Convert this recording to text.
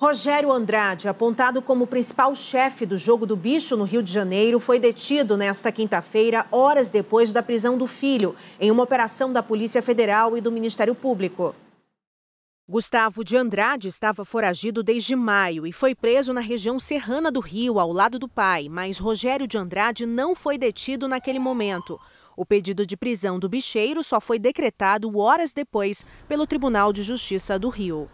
Rogério Andrade, apontado como principal chefe do Jogo do Bicho no Rio de Janeiro, foi detido nesta quinta-feira, horas depois da prisão do filho, em uma operação da Polícia Federal e do Ministério Público. Gustavo de Andrade estava foragido desde maio e foi preso na região serrana do Rio, ao lado do pai, mas Rogério de Andrade não foi detido naquele momento. O pedido de prisão do bicheiro só foi decretado horas depois pelo Tribunal de Justiça do Rio.